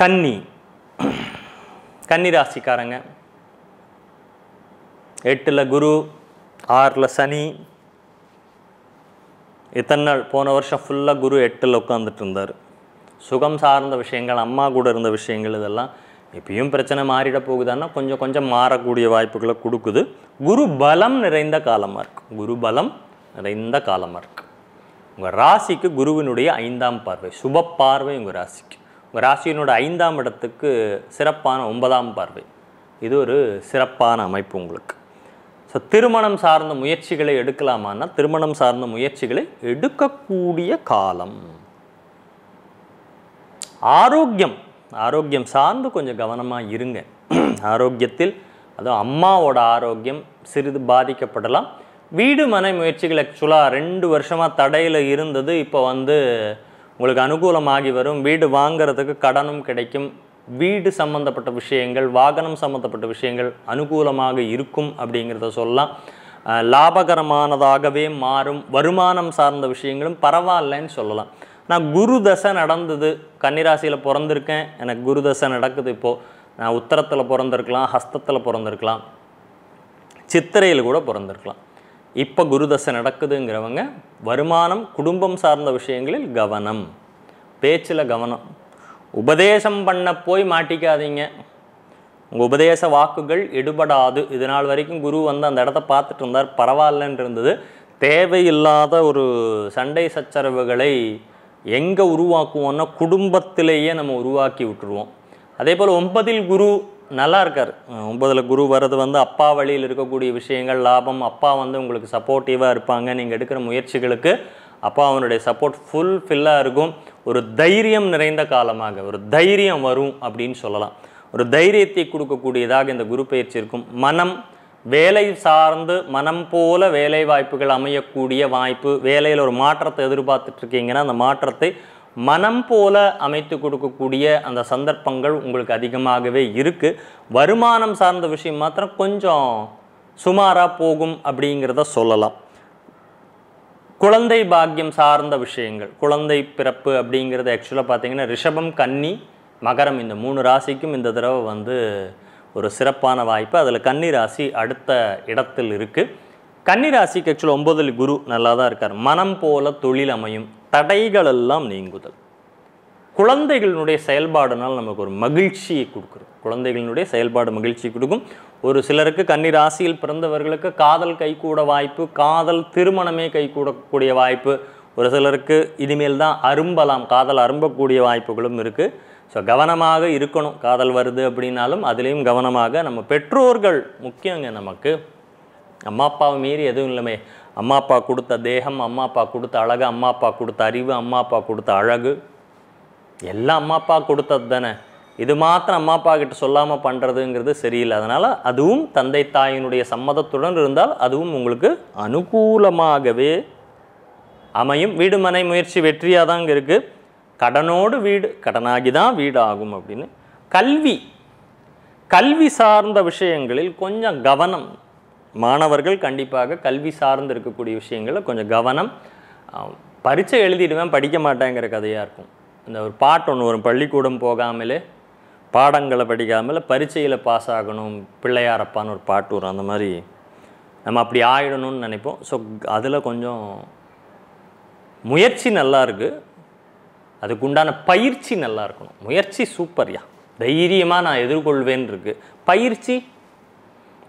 கன்னி கன்னி ராசிக்காரங்க எட்டில் குரு ஆறில் சனி இத்தனை நாள் போன வருஷம் ஃபுல்லாக குரு எட்டில் உட்காந்துட்டு இருந்தார் சுகம் சார்ந்த விஷயங்கள் அம்மா கூட இருந்த விஷயங்கள் இதெல்லாம் இப்பயும் பிரச்சனை மாறிட போகுதான்னா கொஞ்சம் கொஞ்சம் மாறக்கூடிய வாய்ப்புகளை கொடுக்குது குரு பலம் நிறைந்த காலமாக இருக்குது குரு பலம் நிறைந்த காலமாக இருக்குது உங்கள் ராசிக்கு குருவினுடைய ஐந்தாம் பார்வை சுப பார்வை உங்கள் ராசிக்கு ராசியினோட ஐந்தாம் இடத்துக்கு சிறப்பான ஒன்பதாம் பார்வை இது ஒரு சிறப்பான அமைப்பு உங்களுக்கு ஸோ திருமணம் சார்ந்த முயற்சிகளை எடுக்கலாமான்னா திருமணம் சார்ந்த முயற்சிகளை எடுக்கக்கூடிய காலம் ஆரோக்கியம் ஆரோக்கியம் சார்ந்து கொஞ்சம் கவனமாக இருங்க ஆரோக்கியத்தில் அதுவும் அம்மாவோட ஆரோக்கியம் சிறிது பாதிக்கப்படலாம் வீடு மனை முயற்சிகள் ஆக்சுவலாக ரெண்டு வருஷமாக தடையில் இருந்தது இப்போ வந்து உங்களுக்கு அனுகூலமாகி வரும் வீடு வாங்கிறதுக்கு கடனும் கிடைக்கும் வீடு சம்மந்தப்பட்ட விஷயங்கள் வாகனம் சம்மந்தப்பட்ட விஷயங்கள் அனுகூலமாக இருக்கும் அப்படிங்கிறத சொல்லலாம் லாபகரமானதாகவே மாறும் வருமானம் சார்ந்த விஷயங்களும் பரவாயில்லன்னு சொல்லலாம் நான் குரு தசை நடந்தது கன்னிராசியில் பிறந்திருக்கேன் எனக்கு குரு தசை நடக்குது இப்போது நான் உத்தரத்தில் பிறந்திருக்கலாம் ஹஸ்தத்தில் பிறந்திருக்கலாம் சித்திரையில் கூட பிறந்திருக்கலாம் இப்போ குருதசை நடக்குதுங்கிறவங்க வருமானம் குடும்பம் சார்ந்த விஷயங்களில் கவனம் பேச்சில் கவனம் உபதேசம் பண்ண போய் மாட்டிக்காதீங்க உங்கள் உபதேச வாக்குகள் எடுபடாது இது நாள் வரைக்கும் குரு வந்து அந்த இடத்த பார்த்துட்டு இருந்தார் பரவாயில்லன்னு இருந்தது தேவையில்லாத ஒரு சண்டை சச்சரவுகளை எங்கே உருவாக்குவோன்னா குடும்பத்திலேயே நம்ம உருவாக்கி விட்டுருவோம் அதே போல் ஒன்பதில் குரு நல்லா இருக்கார் ஒன்பதில் குரு வர்றது வந்து அப்பா வழியில் இருக்கக்கூடிய விஷயங்கள் லாபம் அப்பா வந்து உங்களுக்கு சப்போர்ட்டிவாக இருப்பாங்க நீங்கள் எடுக்கிற முயற்சிகளுக்கு அப்பா அவனுடைய சப்போர்ட் ஃபுல்ஃபில்லாக இருக்கும் ஒரு தைரியம் நிறைந்த காலமாக ஒரு தைரியம் வரும் அப்படின்னு சொல்லலாம் ஒரு தைரியத்தை கொடுக்கக்கூடியதாக இந்த குரு பயிற்சி இருக்கும் மனம் வேலை சார்ந்து மனம் போல வேலை வாய்ப்புகள் அமையக்கூடிய வாய்ப்பு வேலையில் ஒரு மாற்றத்தை எதிர்பார்த்துட்ருக்கீங்கன்னா அந்த மாற்றத்தை மனம் போல அமைத்து கொடுக்கக்கூடிய அந்த சந்தர்ப்பங்கள் உங்களுக்கு அதிகமாகவே இருக்குது வருமானம் சார்ந்த விஷயம் மாத்திரம் கொஞ்சம் சுமாராக போகும் அப்படிங்கிறத சொல்லலாம் குழந்தை பாக்கியம் சார்ந்த விஷயங்கள் குழந்தை பிறப்பு அப்படிங்கிறத ஆக்சுவலாக பார்த்திங்கன்னா ரிஷபம் கன்னி மகரம் இந்த மூணு ராசிக்கும் இந்த தடவை வந்து ஒரு சிறப்பான வாய்ப்பு அதில் கன்னி ராசி அடுத்த இடத்தில் இருக்குது கன்னி ராசிக்கு ஆக்சுவலாக ஒம்பதில் குரு நல்லா தான் இருக்கார் மனம் போல தொழில் அமையும் தடைகளெல்லாம் நீங்குதல் குழந்தைகளினுடைய செயல்பாடுனால் நமக்கு ஒரு மகிழ்ச்சியை கொடுக்குறோம் குழந்தைகளினுடைய செயல்பாடு மகிழ்ச்சி கொடுக்கும் ஒரு சிலருக்கு கன்னி ராசியில் பிறந்தவர்களுக்கு காதல் கைகூட வாய்ப்பு காதல் திருமணமே கைகூடக்கூடிய வாய்ப்பு ஒரு சிலருக்கு இனிமேல் தான் அரும்பலாம் காதல் அரும்பக்கூடிய வாய்ப்புகளும் இருக்குது ஸோ கவனமாக இருக்கணும் காதல் வருது அப்படின்னாலும் அதுலேயும் கவனமாக நம்ம பெற்றோர்கள் முக்கியங்க நமக்கு அம்மா அப்பாவை மீறி எதுவும் இல்லாமல் அம்மா அப்பா கொடுத்த தேகம் அம்மா அப்பா கொடுத்த அழகு அம்மா அப்பா கொடுத்த அறிவு அம்மா அப்பா கொடுத்த அழகு எல்லாம் அம்மா அப்பா கொடுத்தது தானே இது மாத்திரம் அம்மா அப்பா கிட்ட சொல்லாமல் பண்ணுறதுங்கிறது சரியில்லை அதனால் அதுவும் தந்தை தாயினுடைய சம்மதத்துடன் இருந்தால் அதுவும் உங்களுக்கு அனுகூலமாகவே அமையும் வீடு மனை முயற்சி வெற்றியாக தான் இங்கே இருக்குது கடனோடு வீடு கடனாகி தான் வீடு ஆகும் அப்படின்னு கல்வி கல்வி சார்ந்த விஷயங்களில் கொஞ்சம் கவனம் மாணவர்கள் கண்டிப்பாக கல்வி சார்ந்து இருக்கக்கூடிய விஷயங்களை கொஞ்சம் கவனம் பரீட்சை எழுதிடுவேன் படிக்க மாட்டேங்கிற கதையாக இருக்கும் இந்த ஒரு பாட்டு ஒன்று வரும் பள்ளிக்கூடம் போகாமலே பாடங்களை படிக்காமல் பரீட்சையில் பாஸ் ஆகணும் பிள்ளையாரப்பான்னு ஒரு பாட்டு வரும் அந்த மாதிரி நம்ம அப்படி ஆகிடணும்னு நினைப்போம் ஸோ அதில் கொஞ்சம் முயற்சி நல்லா இருக்குது அதுக்குண்டான பயிற்சி நல்லா இருக்கணும் முயற்சி சூப்பர்யா தைரியமாக நான் எதிர்கொள்வேன் இருக்குது பயிற்சி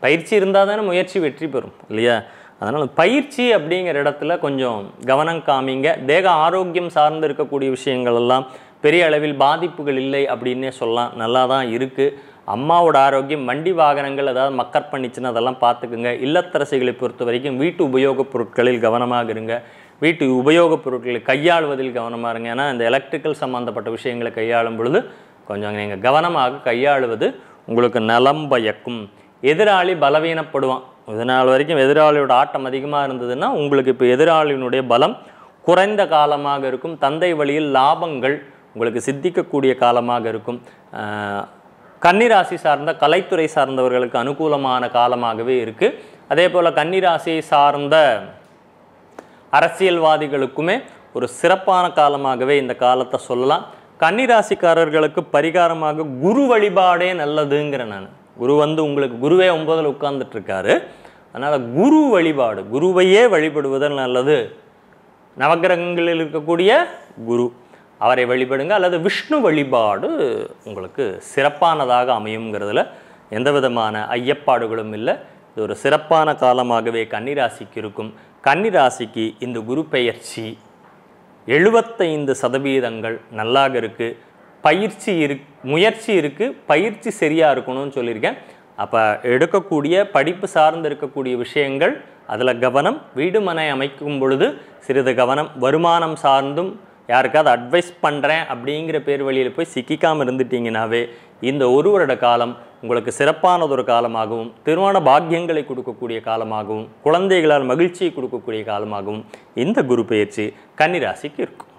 பயிற்சி இருந்தால் தானே முயற்சி வெற்றி பெறும் இல்லையா அதனால் பயிற்சி அப்படிங்கிற இடத்துல கொஞ்சம் கவனம் காமிங்க தேக ஆரோக்கியம் சார்ந்து இருக்கக்கூடிய விஷயங்கள் எல்லாம் பெரிய அளவில் பாதிப்புகள் இல்லை அப்படின்னே சொல்லலாம் நல்லா தான் இருக்குது அம்மாவோட ஆரோக்கியம் வண்டி வாகனங்கள் ஏதாவது மக்கர் பண்ணிச்சுன்னா அதெல்லாம் பார்த்துக்குங்க இல்லத்தரசிகளை பொறுத்த வரைக்கும் வீட்டு உபயோகப் பொருட்களில் கவனமாக இருங்க வீட்டு உபயோகப் பொருட்களை கையாளுவதில் கவனமாக இருங்க ஏன்னா இந்த எலக்ட்ரிக்கல் சம்மந்தப்பட்ட விஷயங்களை கையாளும் பொழுது கொஞ்சம் நீங்கள் கவனமாக கையாளுவது உங்களுக்கு நலம் பயக்கும் எதிராளி பலவீனப்படுவான் இதனால் வரைக்கும் எதிராளியோட ஆட்டம் அதிகமாக இருந்ததுன்னா உங்களுக்கு இப்போ எதிராளியினுடைய பலம் குறைந்த காலமாக இருக்கும் தந்தை வழியில் லாபங்கள் உங்களுக்கு சித்திக்கக்கூடிய காலமாக இருக்கும் கன்னிராசி சார்ந்த கலைத்துறை சார்ந்தவர்களுக்கு அனுகூலமான காலமாகவே இருக்குது அதே போல் கன்னிராசியை சார்ந்த அரசியல்வாதிகளுக்குமே ஒரு சிறப்பான காலமாகவே இந்த காலத்தை சொல்லலாம் கன்னிராசிக்காரர்களுக்கு பரிகாரமாக குரு வழிபாடே நல்லதுங்கிற நான் குரு வந்து உங்களுக்கு குருவே ஒன்பதில் உட்கார்ந்துட்ருக்காரு அதனால் குரு வழிபாடு குருவையே வழிபடுவதன் நல்லது நவகிரகங்களில் இருக்கக்கூடிய குரு அவரை வழிபடுங்க அல்லது விஷ்ணு வழிபாடு உங்களுக்கு சிறப்பானதாக அமையுங்கிறதுல எந்த விதமான ஐயப்பாடுகளும் இல்லை இது ஒரு சிறப்பான காலமாகவே கன்னிராசிக்கு இருக்கும் கன்னிராசிக்கு இந்த குரு பெயர்ச்சி எழுபத்தைந்து சதவீதங்கள் நல்லாக இருக்குது பயிற்சி இருக் முயற்சி இருக்குது பயிற்சி சரியாக இருக்கணும்னு சொல்லியிருக்கேன் அப்போ எடுக்கக்கூடிய படிப்பு சார்ந்து இருக்கக்கூடிய விஷயங்கள் அதில் கவனம் வீடு மனை அமைக்கும் பொழுது சிறிது கவனம் வருமானம் சார்ந்தும் யாருக்காவது அட்வைஸ் பண்ணுறேன் அப்படிங்கிற பேர் வழியில் போய் சிக்கிக்காமல் இருந்துட்டிங்கனாவே இந்த ஒரு வருட காலம் உங்களுக்கு சிறப்பானதொரு காலமாகவும் திருமண பாக்கியங்களை கொடுக்கக்கூடிய காலமாகவும் குழந்தைகளால் மகிழ்ச்சியை கொடுக்கக்கூடிய காலமாகவும் இந்த குரு பயிற்சி கன்னிராசிக்கு இருக்கும்